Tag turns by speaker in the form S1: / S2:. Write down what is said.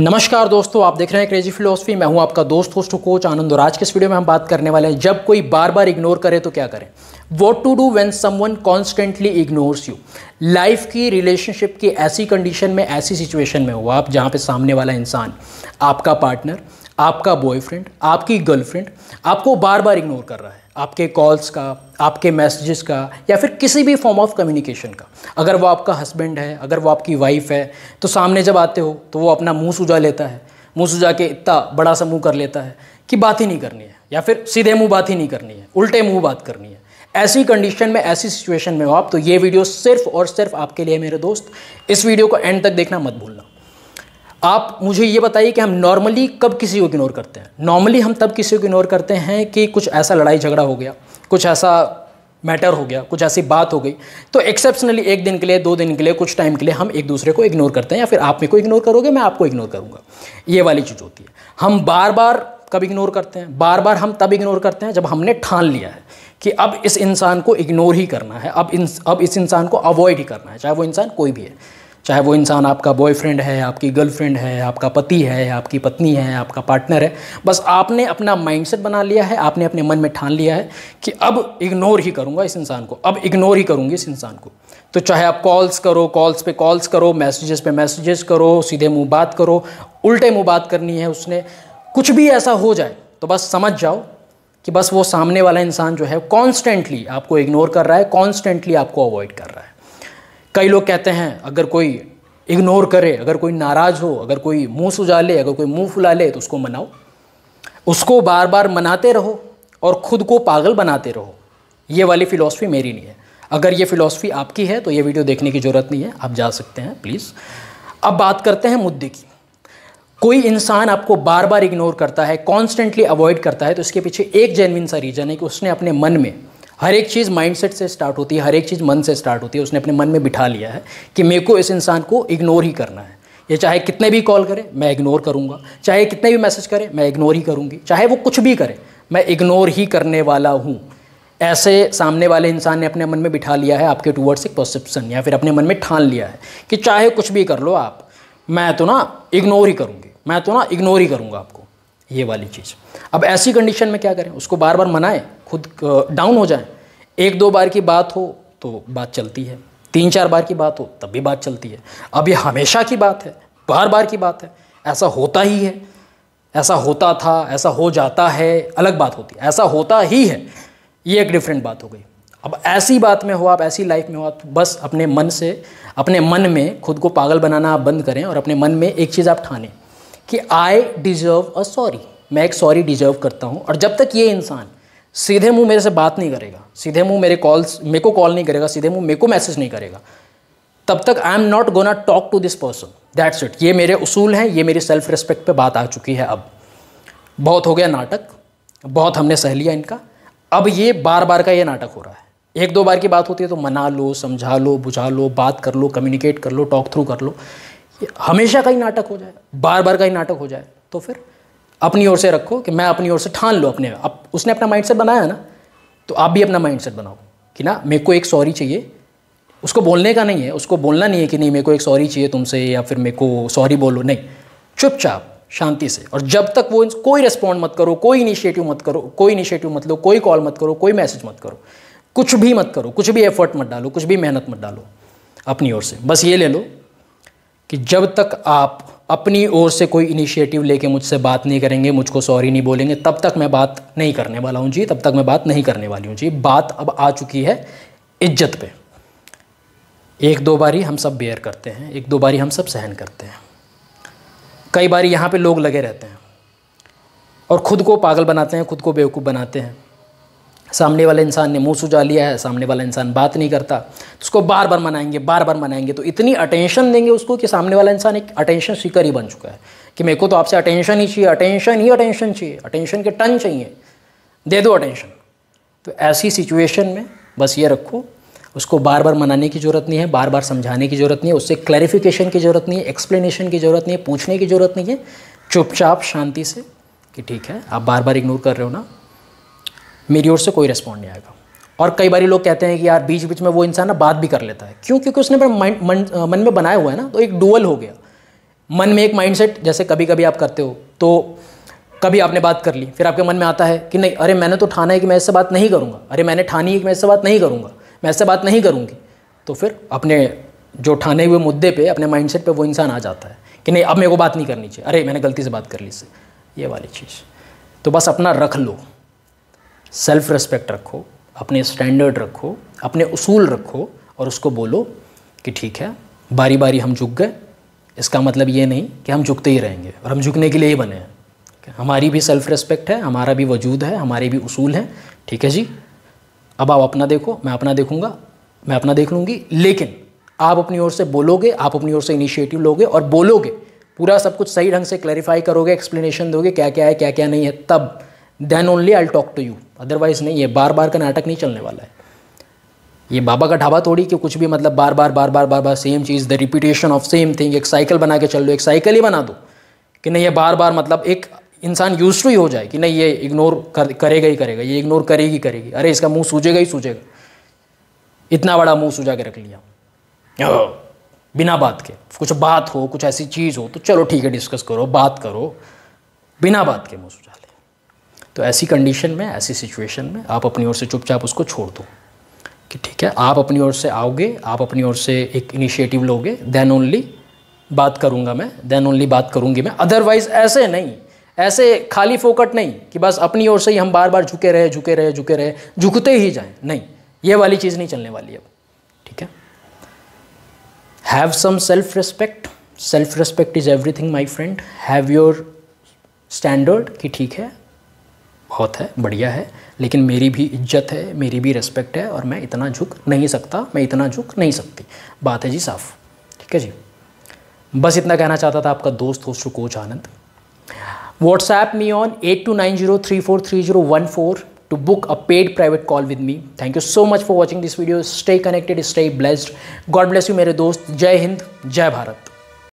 S1: नमस्कार दोस्तों आप देख रहे हैं क्रेजी फिलोसफी मैं हूं आपका दोस्त होस्ट कोच आनंद और आज के इस वीडियो में हम बात करने वाले हैं जब कोई बार बार इग्नोर करे तो क्या करें what to do when someone constantly ignores you life की रिलेशनशिप की ऐसी कंडीशन में ऐसी सिचुएशन में हो आप जहाँ पे सामने वाला इंसान आपका पार्टनर आपका बॉयफ्रेंड आपकी गर्लफ्रेंड आपको बार बार इग्नोर कर रहा है आपके कॉल्स का आपके मैसेजेस का या फिर किसी भी फॉर्म ऑफ कम्युनिकेशन का अगर वो आपका हस्बैंड है अगर वो आपकी वाइफ है तो सामने जब आते हो तो वो अपना मुंह सुझा लेता है मुंह सुझा के इतना बड़ा सा मुंह कर लेता है कि बात ही नहीं करनी है या फिर सीधे मुंह बात ही नहीं करनी है उल्टे मुंह बात करनी है ऐसी कंडीशन में ऐसी सिचुएशन में हो आप तो ये वीडियो सिर्फ और सिर्फ आपके लिए मेरे दोस्त इस वीडियो को एंड तक देखना मत भूलना आप मुझे ये बताइए कि हम नॉर्मली कब किसी को इग्नोर करते हैं नॉर्मली हम तब किसी को इग्नोर करते हैं कि कुछ ऐसा लड़ाई झगड़ा हो गया कुछ ऐसा मैटर हो गया कुछ ऐसी बात हो गई तो एक्सेप्शनली एक दिन के लिए दो दिन के लिए कुछ टाइम के लिए हम एक दूसरे को इग्नोर करते हैं या फिर आप मेरे को इग्नोर करोगे मैं आपको इग्नोर करूँगा ये वाली चीज़ होती है हम बार बार कब इग्नोर करते हैं बार बार हम तब इग्नोर करते हैं जब हमने ठान लिया है कि अब इस इंसान को इग्नोर ही करना है अब इन अब इस इंसान को अवॉइड ही करना है चाहे वो इंसान कोई भी है चाहे वो इंसान आपका बॉयफ्रेंड है आपकी गर्लफ्रेंड है आपका पति है आपकी पत्नी है आपका पार्टनर है बस आपने अपना माइंडसेट बना लिया है आपने अपने मन में ठान लिया है कि अब इग्नोर ही करूँगा इस इंसान को अब इग्नोर ही करूँगी इस इंसान को तो चाहे आप कॉल्स करो कॉल्स पे कॉल्स करो मैसेजेस पे मैसेजेस करो सीधे मुँह बात करो उल्टे मुँह बात करनी है उसने कुछ भी ऐसा हो जाए तो बस समझ जाओ कि बस वो सामने वाला इंसान जो है कॉन्स्टेंटली आपको इग्नोर कर रहा है कॉन्स्टेंटली आपको अवॉइड कर रहा है कई लोग कहते हैं अगर कोई इग्नोर करे अगर कोई नाराज़ हो अगर कोई मुंह सुझा ले अगर कोई मुंह फुला ले तो उसको मनाओ उसको बार बार मनाते रहो और ख़ुद को पागल बनाते रहो ये वाली फ़िलासफ़ी मेरी नहीं है अगर ये फ़िलासफ़ी आपकी है तो ये वीडियो देखने की ज़रूरत नहीं है आप जा सकते हैं प्लीज़ अब बात करते हैं मुद्दे की कोई इंसान आपको बार बार इग्नोर करता है कॉन्स्टेंटली अवॉइड करता है तो इसके पीछे एक जेनविन सा रीज़न है कि उसने अपने मन में हर एक चीज़ माइंडसेट से स्टार्ट होती है हर एक चीज़ मन से स्टार्ट होती है उसने अपने मन में बिठा लिया है कि मेरे को इस इंसान को इग्नोर ही करना है ये चाहे कितने भी कॉल करे मैं इग्नोर करूँगा चाहे कितने भी मैसेज करे मैं इग्नोर ही करूँगी चाहे वो कुछ भी करे मैं इग्नोर ही करने वाला हूँ ऐसे सामने वाले इंसान ने अपने मन में बिठा लिया है आपके टूवर्ड्स एक परसेप्शन या फिर अपने मन में ठान लिया है कि चाहे कुछ भी कर लो आप मैं तो ना इग्नोर ही करूँगी मैं तो ना इग्नोर ही करूँगा आपको ये वाली चीज़ अब ऐसी कंडीशन में क्या करें उसको बार बार मनाएं खुद डाउन हो जाए एक दो बार की बात हो तो बात चलती है तीन चार बार की बात हो तब भी बात चलती है अब ये हमेशा की बात है बार बार की बात है ऐसा होता ही है ऐसा होता था ऐसा हो जाता है अलग बात होती है ऐसा होता ही है ये एक डिफरेंट बात हो गई अब ऐसी बात में हो आप ऐसी लाइफ में हो आप बस अपने मन से अपने मन में खुद को पागल बनाना आप बंद करें और अपने मन में एक चीज़ आप ठानें कि आई डिजर्व अ सॉरी मैं एक सॉरी डिजर्व करता हूँ और जब तक ये इंसान सीधे मुंह मेरे से बात नहीं करेगा सीधे मुंह मेरे कॉल्स मेरे को कॉल नहीं करेगा सीधे मुंह मेरे को मैसेज नहीं करेगा तब तक I am not gonna talk to this person that's it ये मेरे उसूल हैं ये मेरी सेल्फ रिस्पेक्ट पे बात आ चुकी है अब बहुत हो गया नाटक बहुत हमने सह लिया इनका अब ये बार बार का ये नाटक हो रहा है एक दो बार की बात होती है तो मना लो समझा लो बुझा लो बात कर लो कम्युनिकेट कर लो टॉक थ्रू कर लो हमेशा का ही नाटक हो जाए बार बार का ही नाटक हो जाए तो फिर अपनी ओर से रखो कि मैं अपनी ओर से ठान लो अपने अब उसने अपना माइंडसेट बनाया ना तो आप भी अपना माइंडसेट बनाओ कि ना मेरे को एक सॉरी चाहिए उसको बोलने का नहीं है उसको बोलना नहीं है कि नहीं मेरे को एक सॉरी चाहिए तुमसे या फिर मेरे को सॉरी बोलो नहीं चुपचाप शांति से और जब तक वो कोई रिस्पॉन्ड मत करो कोई इनिशिएटिव मत करो कोई इनिशिएटिव मत लो कोई कॉल मत करो कोई मैसेज मत करो कुछ भी मत करो कुछ भी एफर्ट मत डालो कुछ भी मेहनत मत डालो अपनी ओर से बस ये ले लो कि जब तक आप अपनी ओर से कोई इनिशिएटिव लेके मुझसे बात नहीं करेंगे मुझको सॉरी नहीं बोलेंगे तब तक मैं बात नहीं करने वाला हूँ जी तब तक मैं बात नहीं करने वाली हूँ जी बात अब आ चुकी है इज्जत पे एक दो बारी हम सब बेयर करते हैं एक दो बारी हम सब सहन करते हैं कई बारी यहाँ पे लोग लगे रहते हैं और ख़ुद को पागल बनाते हैं खुद को बेवकूफ़ बनाते हैं सामने वाले इंसान ने मुंह सुझा लिया है सामने वाला इंसान बात नहीं करता तो उसको बार बार मनाएंगे बार बार मनाएंगे तो इतनी अटेंशन देंगे उसको कि सामने वाला इंसान एक अटेंशन सीकर ही बन चुका है कि मेरे को तो आपसे अटेंशन ही चाहिए अटेंशन ही अटेंशन चाहिए अटेंशन के टन चाहिए दे दो अटेंशन तो ऐसी सिचुएशन में बस ये रखो उसको बार बार मनाने की ज़रूरत नहीं है बार बार समझाने की ज़रूरत नहीं है उससे क्लैरिफिकेशन की ज़रूरत नहीं है एक्सप्लेनेशन की ज़रूरत नहीं है पूछने की ज़रूरत नहीं है चुपचाप शांति से कि ठीक है आप बार बार इग्नोर कर रहे हो ना मेरी ओर से कोई रिस्पॉन्ड नहीं आएगा और कई बार लोग कहते हैं कि यार बीच बीच में वो इंसान ना बात भी कर लेता है क्यों क्योंकि उसने माइंड मन मन में बनाया हुआ है ना तो एक डुअल हो गया मन में एक माइंडसेट जैसे कभी कभी आप करते हो तो कभी आपने बात कर ली फिर आपके मन में आता है कि नहीं अरे मैंने तो ठाना है कि मैं इससे बात नहीं करूँगा अरे मैंने ठानी है कि मैं इससे बात नहीं करूँगा मैं इससे बात नहीं करूँगी तो फिर अपने जो ठाने हुए मुद्दे पे अपने माइंडसेट पे वो इंसान आ जाता है कि नहीं अब मेरे को बात नहीं करनी चाहिए अरे मैंने गलती से बात कर ली इससे ये वाली चीज़ तो बस अपना रख लो सेल्फ रिस्पेक्ट रखो अपने स्टैंडर्ड रखो अपने उसूल रखो और उसको बोलो कि ठीक है बारी बारी हम झुक गए इसका मतलब ये नहीं कि हम झुकते ही रहेंगे और हम झुकने के लिए ही बने हैं हमारी भी सेल्फ़ रिस्पेक्ट है हमारा भी वजूद है हमारे भी उसूल हैं ठीक है जी अब आप अपना देखो मैं अपना देखूंगा मैं अपना देख लूँगी लेकिन आप अपनी ओर से बोलोगे आप अपनी ओर से इनिशिएटिव लोगे और बोलोगे पूरा सब कुछ सही ढंग से क्लैरिफाई करोगे एक्सप्लेनेशन दोगे क्या क्या है क्या क्या नहीं है तब then only I talk to you otherwise नहीं ये बार बार का नाटक नहीं चलने वाला है ये बाबा का ढाबा थोड़ी कि कुछ भी मतलब बार बार बार बार बार बार सेम चीज़ the repetition of same thing एक साइकिल बना के चल दो एक साइकिल ही बना दो कि नहीं ये बार बार मतलब एक इंसान यूज टू ही हो जाए कि नहीं ये इग्नोर कर, करेगा ही करेगा ये इग्नोर करेगी करेगी अरे इसका मुंह सूझेगा ही सूझेगा इतना बड़ा मुंह सूझा के रख लिया बिना बात के कुछ बात हो कुछ ऐसी चीज़ हो तो चलो ठीक है डिस्कस करो बात करो बिना बात के मुंह सूझा तो ऐसी कंडीशन में ऐसी सिचुएशन में आप अपनी ओर से चुपचाप उसको छोड़ दो कि ठीक है आप अपनी ओर से आओगे आप अपनी ओर से एक इनिशिएटिव लोगे देन ओनली बात करूँगा मैं देन ओनली बात करूँगी मैं अदरवाइज़ ऐसे नहीं ऐसे खाली फोकट नहीं कि बस अपनी ओर से ही हम बार बार झुके रहे झुके रहे झुके रहे झुकते ही जाए नहीं ये वाली चीज़ नहीं चलने वाली अब ठीक है have some self respect self respect is everything my friend have your standard कि ठीक है बहुत है बढ़िया है लेकिन मेरी भी इज्जत है मेरी भी रेस्पेक्ट है और मैं इतना झुक नहीं सकता मैं इतना झुक नहीं सकती बात है जी साफ ठीक है जी बस इतना कहना चाहता था आपका दोस्त host coach Anand WhatsApp me on eight two nine zero three four three zero one four two book a paid private call with me thank you so much for watching this video stay connected stay blessed God bless you मेरे दोस्त जय हिंद जय भारत